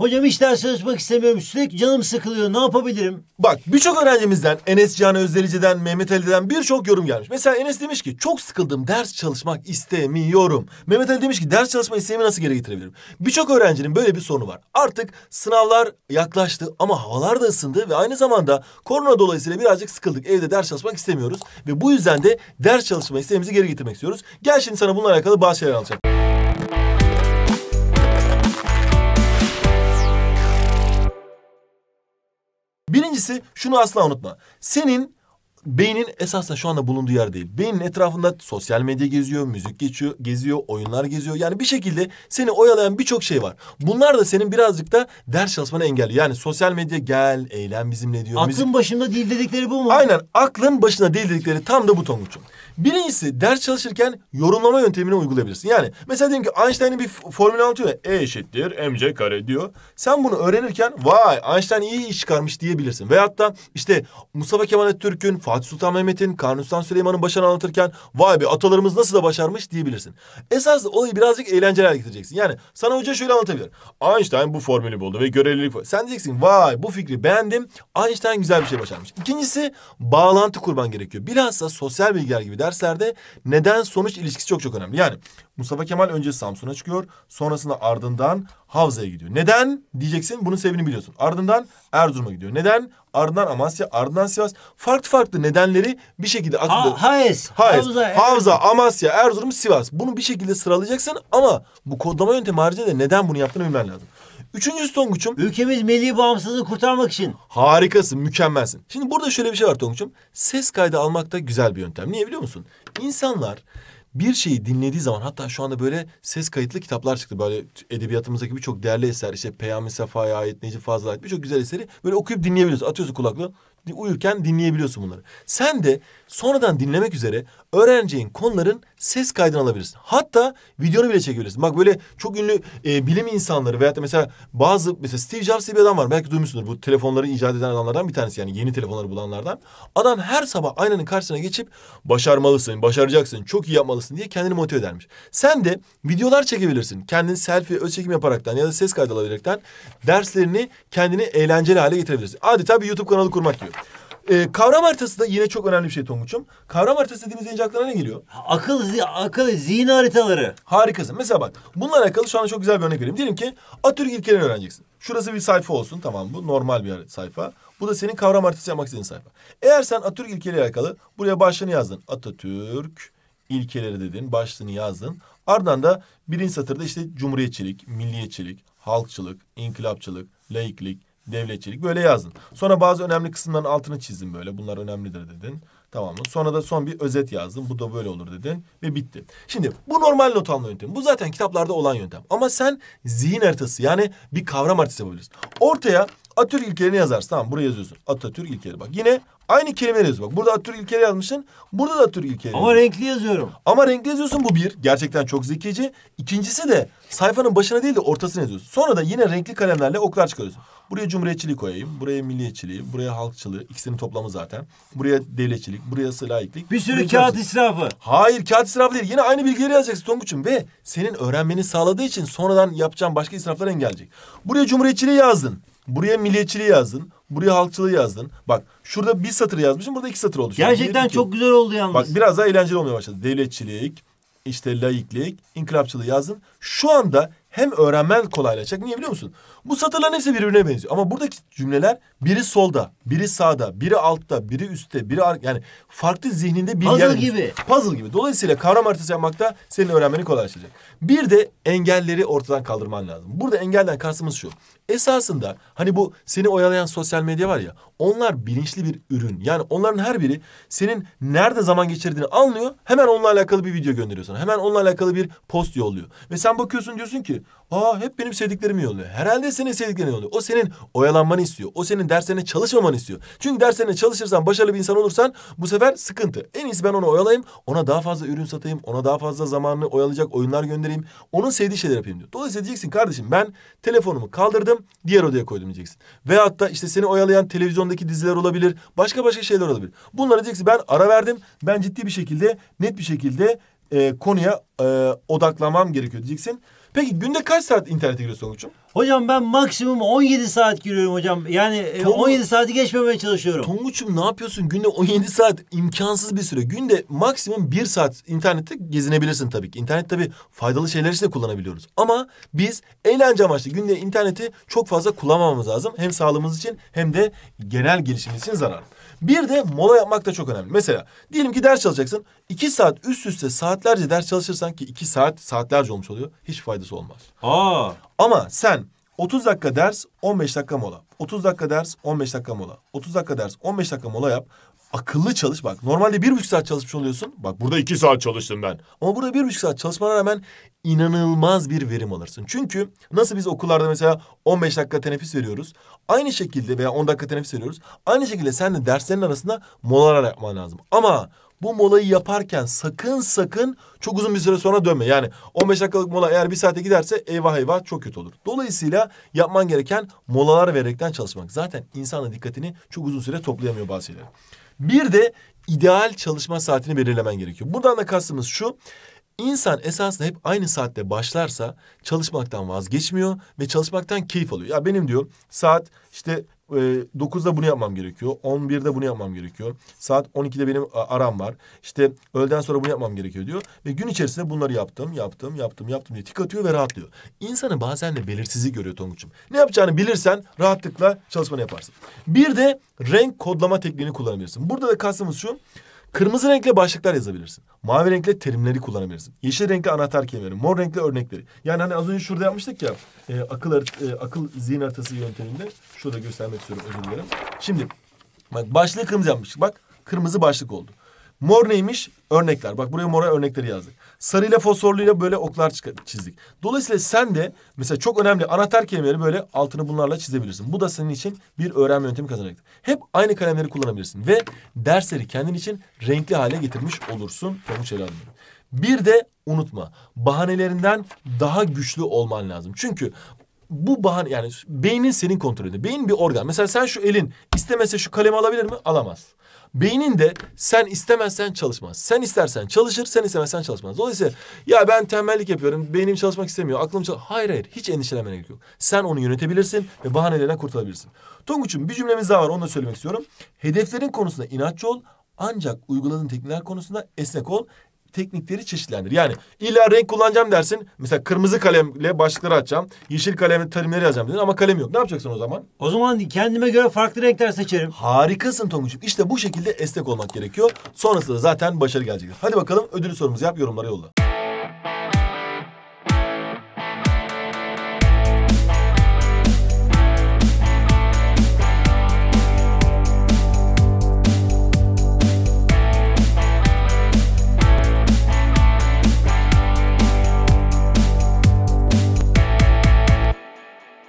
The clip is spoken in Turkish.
Hocam hiç ders çalışmak istemiyorum. Sürekli canım sıkılıyor. Ne yapabilirim? Bak birçok öğrencimizden Enes Can Özderici'den, Mehmet Ali'den birçok yorum gelmiş. Mesela Enes demiş ki çok sıkıldım ders çalışmak istemiyorum. Mehmet Ali demiş ki ders çalışma isteğimi nasıl geri getirebilirim? Birçok öğrencinin böyle bir sorunu var. Artık sınavlar yaklaştı ama havalar da ısındı ve aynı zamanda korona dolayısıyla birazcık sıkıldık. Evde ders çalışmak istemiyoruz ve bu yüzden de ders çalışma isteğimizi geri getirmek istiyoruz. Gel şimdi sana bununla alakalı bazı şeyler anlatacağım. İkincisi şunu asla unutma. Senin beynin esasında şu anda bulunduğu yer değil. Beynin etrafında sosyal medya geziyor, müzik geçiyor, geziyor, oyunlar geziyor. Yani bir şekilde seni oyalayan birçok şey var. Bunlar da senin birazcık da ders çalışmanı engelliyor. Yani sosyal medya gel, eğlen bizimle diyor. Aklın müzik... başında değil dedikleri bu mu? Aynen. Aklın başında değil dedikleri tam da bu Tonguç'um. Birincisi ders çalışırken yorumlama yöntemini uygulayabilirsin. Yani mesela diyelim ki Einstein'ın bir formülü anlatıyor ya. E eşittir mc kare diyor. Sen bunu öğrenirken vay Einstein iyi iş çıkarmış diyebilirsin. Veyahut da işte Mustafa Kemal Atatürk'ün Fatih Sultan Mehmet'in, Kanuni Sultan Süleyman'ın başarını anlatırken vay be atalarımız nasıl da başarmış diyebilirsin. Esas olayı birazcık eğlenceler getireceksin. Yani sana hoca şöyle anlatabilir. Einstein bu formülü buldu ve görelilik... Sen diyeceksin vay bu fikri beğendim. Einstein güzel bir şey başarmış. İkincisi bağlantı kurban gerekiyor. Bilhassa sosyal bilgiler gibi derslerde neden sonuç ilişkisi çok çok önemli. Yani Mustafa Kemal önce Samsun'a çıkıyor. Sonrasında ardından Havza'ya gidiyor. Neden diyeceksin bunun sebebini biliyorsun. Ardından Erzurum'a gidiyor. Neden? Ardından Amasya, ardından Sivas. Farklı farklı nedenleri bir şekilde aklında... Ha, Haes, Haes, Havza, Erzurum. Havza, Amasya, Erzurum, Sivas. Bunu bir şekilde sıralayacaksın ama bu kodlama yöntemi haricinde neden bunu yaptığını bilmen lazım. Üçüncüsü Tonguç'um. Ülkemiz milli bağımsızlığı kurtarmak için. Harikasın, mükemmelsin. Şimdi burada şöyle bir şey var Tonguç'um. Ses kaydı almak da güzel bir yöntem. Niye biliyor musun? İnsanlar bir şeyi dinlediği zaman hatta şu anda böyle ses kayıtlı kitaplar çıktı. Böyle edebiyatımızdaki birçok değerli eser işte Peyami Safa'ya ait, Necip Fazıl'a ait birçok güzel eseri böyle okuyup dinleyebiliyoruz. Atıyoruz kulaklığı uyurken dinleyebiliyorsun bunları. Sen de sonradan dinlemek üzere öğreneceğin konuların ses kaydını alabilirsin. Hatta videonu bile çekebilirsin. Bak böyle çok ünlü e, bilim insanları veya da mesela bazı mesela Steve Jobs bir adam var. Belki duymuşsundur. Bu telefonları icat eden adamlardan bir tanesi yani yeni telefonları bulanlardan. Adam her sabah aynanın karşısına geçip başarmalısın, başaracaksın, çok iyi yapmalısın diye kendini motive edermiş. Sen de videolar çekebilirsin. Kendin selfie, öz çekim yaparaktan ya da ses kaydı alabilerekten derslerini kendini eğlenceli hale getirebilirsin. Adeta bir YouTube kanalı kurmak gibi. Ee, kavram haritası da yine çok önemli bir şey Tonguç'um. Kavram haritası dediğimiz deyince aklına ne geliyor? Akıl, zi akıl zihin haritaları. Harikasın. Mesela bak bununla alakalı şu anda çok güzel bir örnek vereyim. Diyelim ki Atatürk ilkelerini öğreneceksin. Şurası bir sayfa olsun tamam bu normal bir sayfa. Bu da senin kavram haritası yapmak istediğin sayfa. Eğer sen Atatürk ilkeleri alakalı buraya başlığını yazdın. Atatürk ilkeleri dedin, başlığını yazdın. Ardından da birinci satırda işte cumhuriyetçilik, milliyetçilik, halkçılık, inkılapçılık, laiklik, Devletçilik böyle yazdın. Sonra bazı önemli kısımların altını çizdin böyle. Bunlar önemlidir dedin. Tamam mı? Sonra da son bir özet yazdım. Bu da böyle olur dedin ve bitti. Şimdi bu normal not alma yöntemi. Bu zaten kitaplarda olan yöntem. Ama sen zihin haritası yani bir kavram haritası yapabilirsin. Ortaya Atatürk ilkeleri yazarsın. Tamam buraya yazıyorsun. Atatürk ilkeleri. Bak yine aynı kelimeleri yazıyorsun. Bak burada Atatürk ilkeleri yazmışsın. Burada da Atatürk ilkeleri. Ama renkli yazıyorum. Ama renkli yazıyorsun bu bir. Gerçekten çok zekice. İkincisi de sayfanın başına değil de ortasına yazıyorsun. Sonra da yine renkli kalemlerle oklar çıkarıyorsun. Buraya cumhuriyetçiliği koyayım. Buraya milliyetçiliği. Buraya halkçılığı. ikisinin toplamı zaten. Buraya devletçilik. Buraya laiklik. Bir sürü buraya kağıt israfı. Hayır kağıt israfı değil. Yine aynı bilgileri yazacaksın Tonguç'um. Ve senin öğrenmeni sağladığı için sonradan yapacağın başka israflar engelleyecek. Buraya cumhuriyetçiliği yazdın. Buraya milliyetçiliği yazdın. Buraya halkçılığı yazdın. Bak şurada bir satır yazmışım. Burada iki satır oldu. Gerçekten bir, çok güzel oldu yalnız. Bak biraz daha eğlenceli olmaya başladı. Devletçilik, işte laiklik, inkılapçılığı yazdın. Şu anda hem öğrenmen kolaylaşacak. Niye biliyor musun? Bu satırların hepsi birbirine benziyor. Ama buradaki cümleler biri solda, biri sağda, biri altta, biri üstte, biri ar- yani farklı zihninde bir Puzzle yer. gibi. Puzzle gibi. Dolayısıyla kavram haritası yapmakta senin öğrenmeni kolaylaşacak. Bir de engelleri ortadan kaldırman lazım. Burada engelden kastımız şu. Esasında hani bu seni oyalayan sosyal medya var ya onlar bilinçli bir ürün. Yani onların her biri senin nerede zaman geçirdiğini anlıyor. Hemen onunla alakalı bir video gönderiyor sana. Hemen onunla alakalı bir post yolluyor. Ve sen bakıyorsun diyorsun ki aa hep benim sevdiklerimi yolluyor. Herhalde senin sevdiklerini yolluyor. O senin oyalanmanı istiyor. O senin derslerine çalışmamanı istiyor. Çünkü derslerine çalışırsan başarılı bir insan olursan bu sefer sıkıntı. En iyisi ben onu oyalayayım. Ona daha fazla ürün satayım. Ona daha fazla zamanını oyalayacak oyunlar göndereyim. Onun sevdiği şeyler yapayım diyor. Dolayısıyla diyeceksin kardeşim ben telefonumu kaldırdım koydum diğer odaya koydum diyeceksin. Ve hatta işte seni oyalayan televizyondaki diziler olabilir. Başka başka şeyler olabilir. Bunları diyeceksin ben ara verdim. Ben ciddi bir şekilde net bir şekilde e, konuya e, odaklanmam gerekiyor diyeceksin. Peki günde kaç saat internete giriyorsun Onurcuğum? Hocam ben maksimum 17 saat giriyorum hocam. Yani e, Tongu... 17 saati geçmemeye çalışıyorum. Tonguç'um ne yapıyorsun? Günde 17 saat imkansız bir süre. Günde maksimum 1 saat internette gezinebilirsin tabii ki. İnternet tabii faydalı şeyler için de kullanabiliyoruz. Ama biz eğlence amaçlı günde interneti çok fazla kullanmamamız lazım. Hem sağlığımız için hem de genel gelişimimiz için zararlı. Bir de mola yapmak da çok önemli. Mesela diyelim ki ders çalışacaksın. iki saat üst üste saatlerce ders çalışırsan ki iki saat saatlerce olmuş oluyor. Hiç fayda mühendis olmaz. Aa. Ama sen 30 dakika ders 15 dakika mola. 30 dakika ders 15 dakika mola. 30 dakika ders 15 dakika mola yap. Akıllı çalış bak. Normalde bir buçuk saat çalışmış oluyorsun. Bak burada iki saat çalıştım ben. Ama burada bir buçuk saat çalışmana rağmen inanılmaz bir verim alırsın. Çünkü nasıl biz okullarda mesela 15 dakika teneffüs veriyoruz. Aynı şekilde veya 10 dakika teneffüs veriyoruz. Aynı şekilde sen de derslerin arasında molalar yapman lazım. Ama bu molayı yaparken sakın sakın çok uzun bir süre sonra dönme. Yani 15 dakikalık mola eğer bir saate giderse eyvah eyvah çok kötü olur. Dolayısıyla yapman gereken molalar vererekten çalışmak. Zaten insanın dikkatini çok uzun süre toplayamıyor bazı şeyler. Bir de ideal çalışma saatini belirlemen gerekiyor. Buradan da kastımız şu. İnsan esasında hep aynı saatte başlarsa çalışmaktan vazgeçmiyor ve çalışmaktan keyif alıyor. Ya benim diyor saat işte 9'da ee, bunu yapmam gerekiyor. 11'de bunu yapmam gerekiyor. Saat 12'de benim aram var. İşte öğleden sonra bunu yapmam gerekiyor diyor. Ve gün içerisinde bunları yaptım, yaptım, yaptım, yaptım diye tik atıyor ve rahatlıyor. İnsanı bazen de belirsizliği görüyor Tonguç'um. Ne yapacağını bilirsen rahatlıkla çalışmanı yaparsın. Bir de renk kodlama tekniğini kullanabilirsin. Burada da kastımız şu. Kırmızı renkle başlıklar yazabilirsin. Mavi renkle terimleri kullanabilirsin. Yeşil renkle anahtar kelimeleri, mor renkle örnekleri. Yani hani az önce şurada yapmıştık ya e, akıl e, akıl zihin haritası yönteminde. Şurada göstermek istiyorum özür dilerim. Şimdi bak başlığı kırmızı yapmıştık. Bak kırmızı başlık oldu. Mor neymiş? Örnekler. Bak buraya mora örnekleri yazdık sarıyla fosforluyla böyle oklar çizdik. Dolayısıyla sen de mesela çok önemli anahtar kelimeleri böyle altını bunlarla çizebilirsin. Bu da senin için bir öğrenme yöntemi kazanacaktır. Hep aynı kalemleri kullanabilirsin ve dersleri kendin için renkli hale getirmiş olursun Pamuk Şelale'nin. Bir de unutma bahanelerinden daha güçlü olman lazım. Çünkü bu bahane yani beynin senin kontrolünde. Beyin bir organ. Mesela sen şu elin istemese şu kalemi alabilir mi? Alamaz. Beynin de sen istemezsen çalışmaz. Sen istersen çalışır, sen istemezsen çalışmaz. Dolayısıyla ya ben tembellik yapıyorum, beynim çalışmak istemiyor, aklım çal... Hayır hayır, hiç endişelenmene gerek yok. Sen onu yönetebilirsin ve bahanelerden kurtulabilirsin. Tonguç'um bir cümlemiz daha var, onu da söylemek istiyorum. Hedeflerin konusunda inatçı ol, ancak uyguladığın teknikler konusunda esnek ol teknikleri çeşitlendir. Yani illa renk kullanacağım dersin. Mesela kırmızı kalemle başlıkları açacağım. Yeşil kalemle terimleri yazacağım dedin ama kalem yok. Ne yapacaksın o zaman? O zaman kendime göre farklı renkler seçerim. Harikasın Tonguç'um. İşte bu şekilde esnek olmak gerekiyor. Sonrasında zaten başarı gelecek. Hadi bakalım ödülü sorumuzu yap yorumlara yolla.